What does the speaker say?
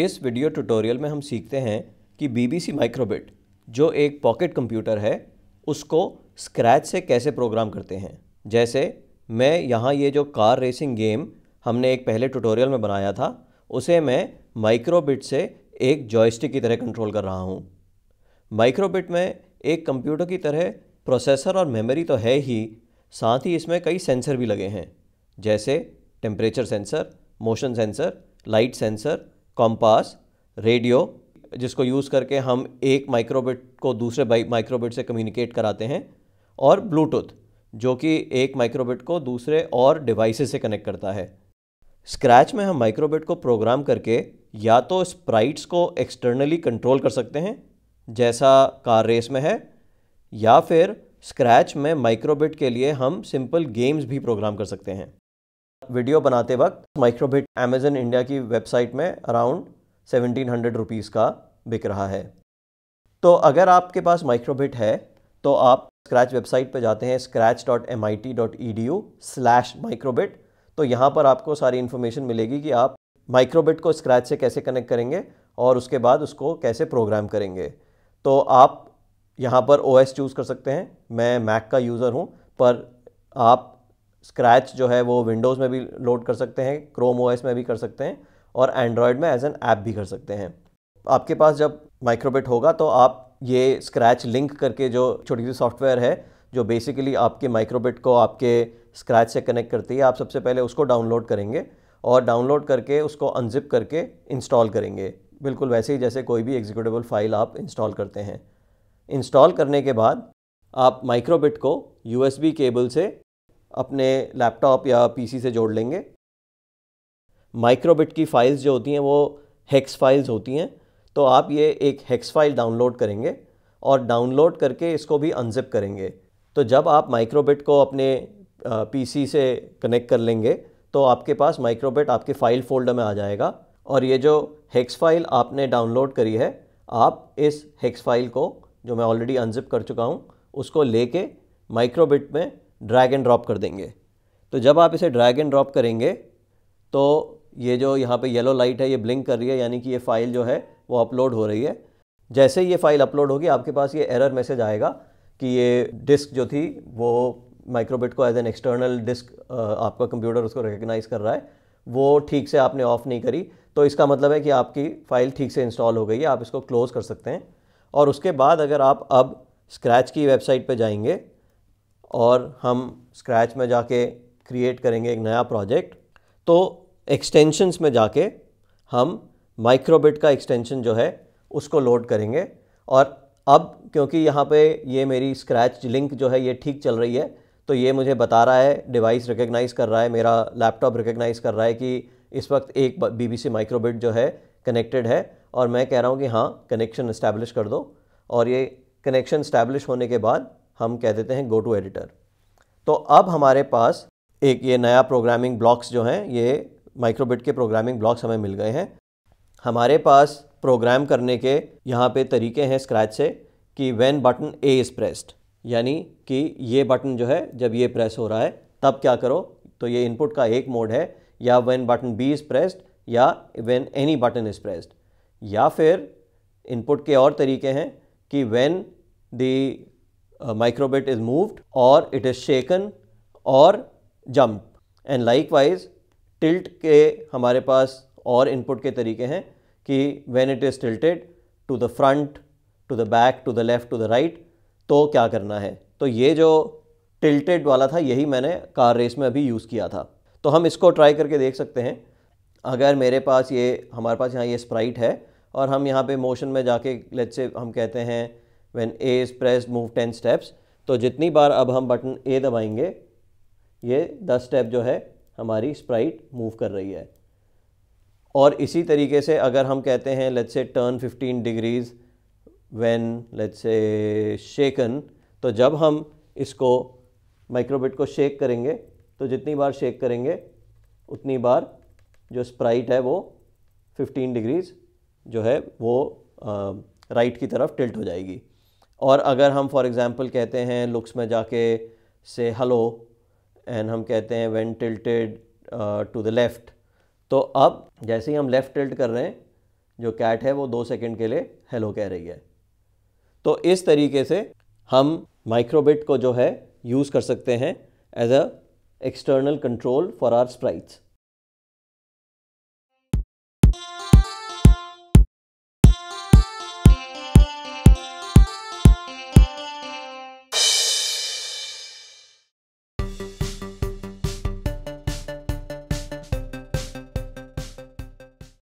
इस video tutorial में हम सीखते हैं कि बीबीसी माइक्रोबिट जो एक पॉकेट कंप्यूटर है उसको स्क्रैच से कैसे प्रोग्राम करते हैं जैसे मैं यहाँ ये जो कार रेसिंग गेम हमने एक पहले ट्यूटोरियल में बनाया था उसे मैं माइक्रोबिट से एक जॉयस्टिक की तरह कंट्रोल कर रहा हूँ माइक्रोबिट में एक कंप्यूटर की तरह प्रोसेसर और मेमोरी तो है ही साथ ही इसमें कई सेंसर भी लगे हैं जैसे temperature sensor motion sensor light sensor compass radio जिसको यूज़ करके हम एक माइक्रोबिट को दूसरे माइक्रोबिट से कम्युनिकेट कराते हैं और ब्लूटूथ जो कि एक माइक्रोबिट को दूसरे और डिवाइसेस से कनेक्ट करता है स्क्रैच में हम माइक्रोबिट को प्रोग्राम करके या तो स्प्राइट्स को एक्सटर्नली कंट्रोल कर सकते हैं जैसा कार रेस में है या फिर स्क्रैच में माइक्रोबिट के लिए हम सिंपल गेम्स भी प्रोग्राम कर सकते हैं वीडियो बनाते वक्त माइक्रोबिट अमेजन इंडिया की वेबसाइट में अराउंड सेवनटीन हंड्रेड रुपीज़ का बिक रहा है तो अगर आपके पास माइक्रोबिट है तो आप स्क्रैच वेबसाइट पर जाते हैं Scratch dot M I T dot E D U slash microbit तो यहाँ पर आपको सारी इन्फॉर्मेशन मिलेगी कि आप माइक्रोबिट को स्क्रैच से कैसे कनेक्ट करेंगे और उसके बाद उसको कैसे प्रोग्राम करेंगे तो आप यहाँ पर ओ एस चूज़ कर सकते हैं मैं मैक का यूज़र हूँ पर आप स्क्रैच जो है वो विंडोज़ में भी लोड कर सकते हैं क्रोम ओ में भी कर सकते हैं और एंड्रॉयड में एज एन ऐप भी कर सकते हैं आपके पास जब माइक्रोबिट होगा तो आप ये स्क्रैच लिंक करके जो छोटी सी सॉफ्टवेयर है जो बेसिकली आपके माइक्रोबिट को आपके स्क्रैच से कनेक्ट करती है आप सबसे पहले उसको डाउनलोड करेंगे और डाउनलोड करके उसको अनजिप करके इंस्टॉल करेंगे बिल्कुल वैसे ही जैसे कोई भी एग्जीक्यूटेबल फाइल आप इंस्टॉल करते हैं इंस्टॉल करने के बाद आप माइक्रोबिट को यूएसबी केबल से अपने लैपटॉप या पीसी से जोड़ लेंगे माइक्रोबिट की फ़ाइल्स जो होती हैं वो हेक्स फाइल्स होती हैं तो आप ये एक हेक्स फाइल डाउनलोड करेंगे और डाउनलोड करके इसको भी अनजिप करेंगे तो जब आप माइक्रोबिट को अपने पीसी से कनेक्ट कर लेंगे तो आपके पास माइक्रोबिट आपके फ़ाइल फोल्डर में आ जाएगा और ये जो हेक्स फाइल आपने डाउनलोड करी है आप इस हेक्स फाइल को जो मैं ऑलरेडी अनजिप कर चुका हूँ उसको लेके माइक्रोबिट में ड्रैग एंड ड्रॉप कर देंगे तो जब आप इसे ड्रैग एंड ड्रॉप करेंगे तो ये जो यहाँ पे येलो लाइट है ये ब्लिंक कर रही है यानी कि ये फ़ाइल जो है वो अपलोड हो रही है जैसे ही ये फ़ाइल अपलोड होगी आपके पास ये एरर मैसेज आएगा कि ये डिस्क जो थी वो माइक्रोबिट को एज एन एक्सटर्नल डिस्क आपका कंप्यूटर उसको रिकग्नाइज़ कर रहा है वो ठीक से आपने ऑफ़ नहीं करी तो इसका मतलब है कि आपकी फ़ाइल ठीक से इंस्टॉल हो गई है आप इसको क्लोज़ कर सकते हैं और उसके बाद अगर आप अब स्क्रैच की वेबसाइट पर जाएंगे और हम स्क्रैच में जाके क्रिएट करेंगे एक नया प्रोजेक्ट तो एक्सटेंशंस में जाके हम माइक्रोबिट का एक्सटेंशन जो है उसको लोड करेंगे और अब क्योंकि यहाँ पे ये मेरी स्क्रैच लिंक जो है ये ठीक चल रही है तो ये मुझे बता रहा है डिवाइस रिकग्नाइज़ कर रहा है मेरा लैपटॉप रिकग्नाइज़ कर रहा है कि इस वक्त एक बी बी सी माइक्रोबिट जो है कनेक्टेड है और मैं कह रहा हूँ कि हाँ कनेक्शन इस्टेब्लिश कर दो और ये कनेक्शन इस्टेब्लिश होने के बाद हम कह देते हैं गो टू एडिटर तो अब हमारे पास एक ये नया प्रोग्रामिंग ब्लॉक्स जो हैं ये माइक्रोबिट के प्रोग्रामिंग ब्लॉक्स हमें मिल गए हैं हमारे पास प्रोग्राम करने के यहाँ पे तरीके हैं स्क्रैच से कि when button A is pressed यानी कि ये बटन जो है जब ये प्रेस हो रहा है तब क्या करो तो ये इनपुट का एक मोड है या when button B is pressed या when any button is pressed या फिर इनपुट के और तरीके हैं कि when the uh, microbit is moved or it is shaken or jumped and likewise tilt के हमारे पास और input के तरीके हैं कि when it is tilted to the front to the back to the left to the right तो क्या करना है तो ये जो tilted वाला था यही मैंने कार रेस में अभी यूज़ किया था तो हम इसको ट्राई करके देख सकते हैं अगर मेरे पास ये हमारे पास यहाँ ये स्प्राइट है और हम यहाँ पे मोशन में जाके लेट से हम कहते हैं when A is press move ten steps तो जितनी बार अब हम बटन ए दबाएंगे ये दस स्टेप जो है हमारी स्प्राइट मूव कर रही है और इसी तरीके से अगर हम कहते हैं let's say turn 15 degrees when let's say शेकन तो जब हम इसको माइक्रोबिट को शेक करेंगे तो जितनी बार शेक करेंगे उतनी बार जो स्प्राइट है वो 15 डिग्रीज़ जो है वो आ, राइट की तरफ टिल्ट हो जाएगी और अगर हम फॉर एग्ज़ाम्पल कहते हैं लुक्स में जाके से हलो एंड हम कहते हैं when tilted to the left तो अब जैसे ही हम लेफ़्ट टिल्ट कर रहे हैं जो कैट है वो दो सेकंड के लिए हेलो कह रही है तो इस तरीके से हम माइक्रोबिट को जो है यूज़ कर सकते हैं as a external control for our sprites